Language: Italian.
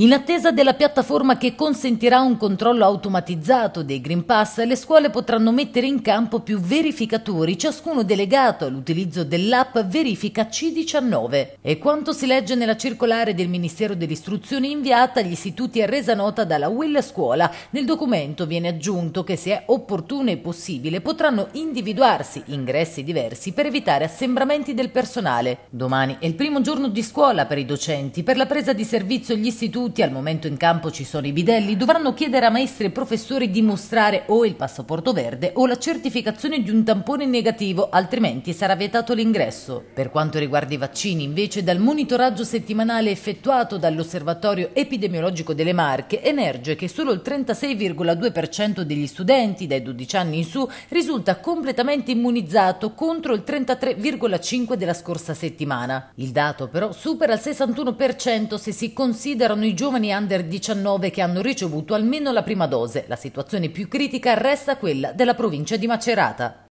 In attesa della piattaforma che consentirà un controllo automatizzato dei Green Pass, le scuole potranno mettere in campo più verificatori, ciascuno delegato all'utilizzo dell'app Verifica C19. E quanto si legge nella circolare del Ministero dell'Istruzione inviata agli istituti è resa nota dalla Will Scuola. Nel documento viene aggiunto che se è opportuno e possibile potranno individuarsi ingressi diversi per evitare assembramenti del personale. Domani è il primo giorno di scuola per i docenti. Per la presa di servizio gli istituti tutti, al momento in campo ci sono i bidelli, dovranno chiedere a maestri e professori di mostrare o il passaporto verde o la certificazione di un tampone negativo, altrimenti sarà vietato l'ingresso. Per quanto riguarda i vaccini, invece, dal monitoraggio settimanale effettuato dall'Osservatorio Epidemiologico delle Marche emerge che solo il 36,2% degli studenti dai 12 anni in su risulta completamente immunizzato contro il 33,5% della scorsa settimana. Il dato però supera il 61% se si considerano i giovani under 19 che hanno ricevuto almeno la prima dose. La situazione più critica resta quella della provincia di Macerata.